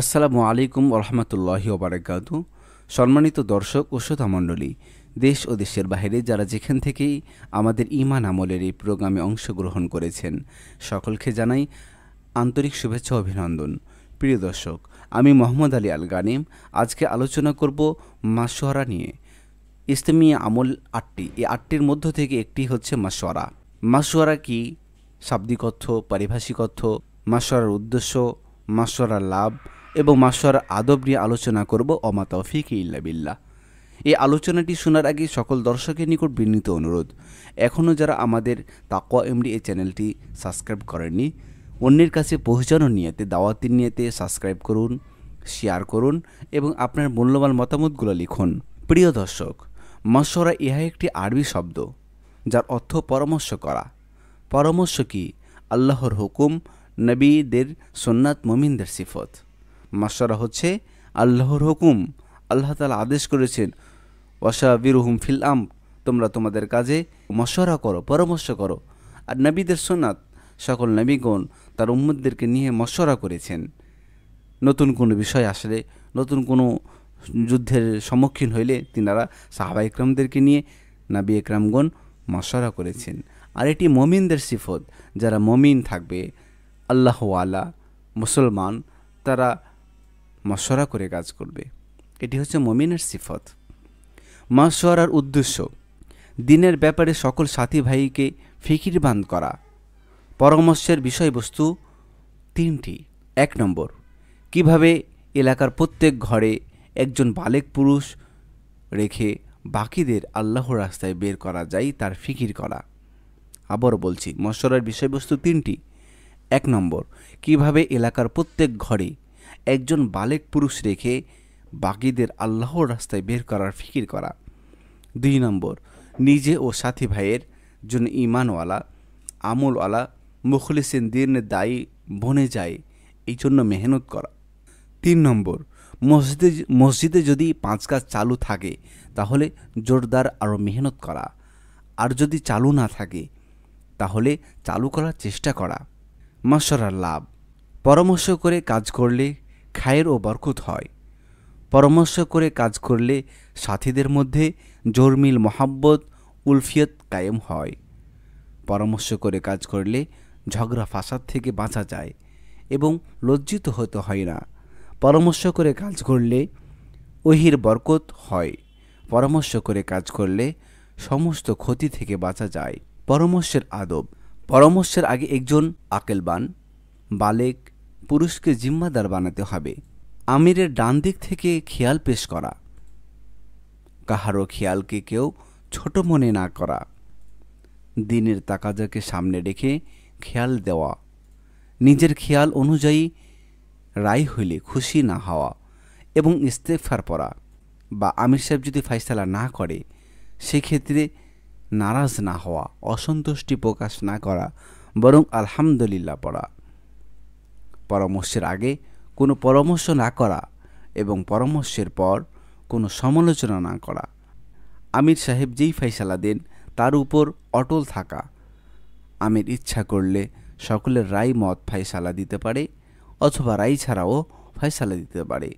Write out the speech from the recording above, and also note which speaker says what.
Speaker 1: আসসালামু আলাইকুম রহমতুল্লাহি ওবরাকাত সম্মানিত দর্শক ও শ্রোতামণ্ডলী দেশ ও দেশের বাহিরে যারা যেখান থেকেই আমাদের ইমান আমলের এই প্রোগ্রামে অংশগ্রহণ করেছেন সকলকে জানাই আন্তরিক শুভেচ্ছা অভিনন্দন প্রিয় দর্শক আমি মোহাম্মদ আলী আল গানিম আজকে আলোচনা করব মাসোহরা নিয়ে ইসলামী আমল আটটি এই আটটির মধ্য থেকে একটি হচ্ছে মাসোয়ারা মাসোয়ারা কি শাব্দিক অর্থ পারিভাষিক অর্থ মাসোয়ারার উদ্দেশ্য মাসোয়ারার লাভ এবং মাসর আদব নিয়ে আলোচনা করব অমা তৌফিক ইল্লা বিল্লাহ এই আলোচনাটি শোনার আগে সকল দর্শকের নিকট বিনীত অনুরোধ এখনও যারা আমাদের তাকোয়া এমডি এই চ্যানেলটি সাবস্ক্রাইব করেননি অন্যের কাছে পৌঁছানোর নিয়েতে দাওয়াতের নিয়েতে সাবস্ক্রাইব করুন শেয়ার করুন এবং আপনার মূল্যবান মতামতগুলো লিখুন প্রিয় দর্শক মশরা ইহা একটি আরবি শব্দ যার অর্থ পরামর্শ করা পরামর্শ কি আল্লাহর হুকুম নবীদের সোননাথ মমিনদের সিফত মাসারা হচ্ছে আল্লাহর হুকুম আল্লাহ তালা আদেশ করেছেন ওয়াসা বিরুহুম ফিল আম তোমরা তোমাদের কাজে মশওয়ারা করো পরামর্শ করো আর নবীদের সোনাত সকল নবীগণ তার উম্মদদেরকে নিয়ে মশওয়ারা করেছেন নতুন কোনো বিষয় আসলে নতুন কোনো যুদ্ধের সম্মুখীন হইলে তিনারা সাহাবা ইকরামদেরকে নিয়ে নাবি একরামগণ মশওয়ারা করেছেন আর এটি মমিনদের সিফত যারা মমিন থাকবে আল্লাহওয়ালা মুসলমান তারা মশরা করে কাজ করবে এটি হচ্ছে মমিনের সিফত মশওয়ারার উদ্দেশ্য দিনের ব্যাপারে সকল সাথী ভাইকে ফিকির বান করা পরামর্শের বিষয়বস্তু তিনটি এক নম্বর কিভাবে এলাকার প্রত্যেক ঘরে একজন বালেক পুরুষ রেখে বাকিদের আল্লাহ রাস্তায় বের করা যায় তার ফিকির করা আবার বলছি মশরার বিষয়বস্তু তিনটি এক নম্বর কিভাবে এলাকার প্রত্যেক ঘরে একজন বালেক পুরুষ রেখে বাকিদের আল্লাহর রাস্তায় বের করার ফিকির করা দুই নম্বর নিজে ও সাথী ভাইয়ের জন্য ইমানওয়ালা আমলওয়ালা মুখলিসেন দিন দায়ী বনে যায় এই জন্য মেহনত করা তিন নম্বর মসজিদে মসজিদে যদি পাঁচ কাজ চালু থাকে তাহলে জোরদার আরও মেহনত করা আর যদি চালু না থাকে তাহলে চালু করার চেষ্টা করা মশরার লাভ পরামর্শ করে কাজ করলে খায়ের ও বরকত হয় পরামর্শ করে কাজ করলে সাথীদের মধ্যে জোরমিল মোহাব্বত উলফিয়ত কায়েম হয় পরামর্শ করে কাজ করলে ঝগড়া ফাসাদ থেকে বাঁচা যায় এবং লজ্জিত হতে হয় না পরামর্শ করে কাজ করলে ওহির বরকত হয় পরামর্শ করে কাজ করলে সমস্ত ক্ষতি থেকে বাঁচা যায় পরামর্শের আদব পরামর্শের আগে একজন আকেলবান বালেক পুরুষকে জিম্মাদার বানাতে হবে আমিরের ডান দিক থেকে খেয়াল পেশ করা কাহারও খেয়ালকে কেউ ছোট মনে না করা দিনের তাকাজাকে সামনে রেখে খেয়াল দেওয়া নিজের খেয়াল অনুযায়ী রায় হইলে খুশি না হওয়া এবং ইস্তেফার পরা বা আমির সাহেব যদি ফাইসালা না করে সেক্ষেত্রে নারাজ না হওয়া অসন্তুষ্টি প্রকাশ না করা বরং আলহামদুলিল্লাহ পড়া পরামর্শের আগে কোনো পরামর্শ না করা এবং পরামর্শের পর কোনো সমালোচনা না করা আমির সাহেব যেই ফাইসালা দেন তার উপর অটল থাকা আমির ইচ্ছা করলে সকলের রায় মত ফাইসালা দিতে পারে অথবা রায় ছাড়াও ফাইসালা দিতে পারে